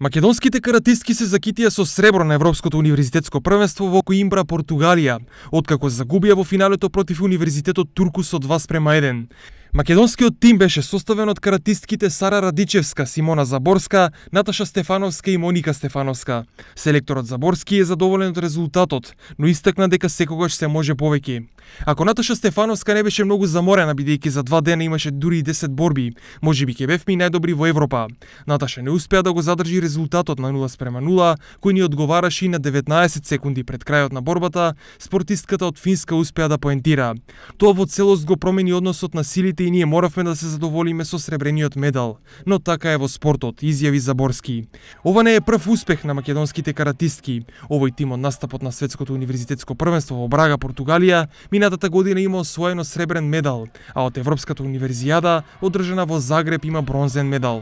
Македонските каратистки се закитија со сребро на Европското универзитетско првенство во Коимбра, Португалија, откако загубија во финалето против Универзитетот Туркус со 2 спрема Македонскиот тим беше составен од каратистките Сара Радичевска, Симона Заборска, Наташа Стефановска и Моника Стефановска. Селекторот Заборски е задоволен од резултатот, но истакна дека секогаш се може повеќе. Ако Наташа Стефановска не беше многу заморена бидејќи за два дена имаше дури 10 борби, можеби ќе бевме најдобри во Европа. Наташа не успеа да го задржи резултатот на 0 спрема 0, кој ни одговараше и на 19 секунди пред крајот на борбата, спортистката од Финска успеа да поентира. Тоа во целост го промени односот на силите Сите и ние моравме да се задоволиме со сребрениот медал, но така е во спортот, изјави Заборски. Ова не е прв успех на македонските каратистки. Овој тим од настапот на светското универзитетско првенство во Брага, Португалија, минатата година има освоено сребрен медал, а од Европската универзијада, одржана во Загреб, има бронзен медал.